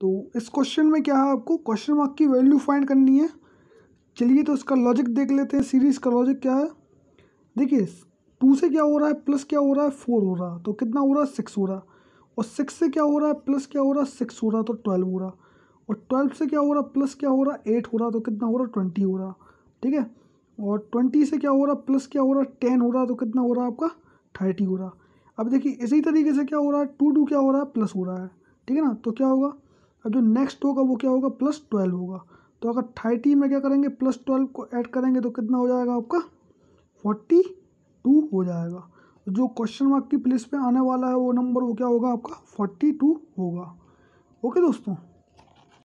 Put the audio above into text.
तो इस क्वेश्चन में क्या है आपको क्वेश्चन मार्क की वैल्यू फाइंड करनी है चलिए तो इसका लॉजिक देख लेते हैं सीरीज़ का लॉजिक क्या है देखिए टू से क्या हो रहा है प्लस क्या हो रहा है फोर हो रहा तो कितना हो रहा है सिक्स हो रहा और सिक्स से क्या हो रहा है प्लस क्या हो रहा है सिक्स हो रहा तो ट्वेल्व हो रहा और ट्वेल्व से क्या हो रहा है प्लस क्या हो रहा है एट हो रहा तो कितना हो रहा है ट्वेंटी हो रहा ठीक है और ट्वेंटी से क्या हो रहा है प्लस क्या हो रहा है टेन हो रहा तो कितना हो रहा है आपका थर्टी हो रहा अब देखिए इसी तरीके से क्या हो रहा है टू टू क्या हो रहा है प्लस हो रहा है ठीक है ना तो क्या होगा अब जो नेक्स्ट होगा वो क्या होगा प्लस ट्वेल्व होगा तो अगर थर्टी में क्या करेंगे प्लस ट्वेल्व को ऐड करेंगे तो कितना हो जाएगा आपका फोर्टी टू हो जाएगा तो जो क्वेश्चन मार्क की प्लेस पे आने वाला है वो नंबर वो क्या होगा आपका फोर्टी टू होगा ओके दोस्तों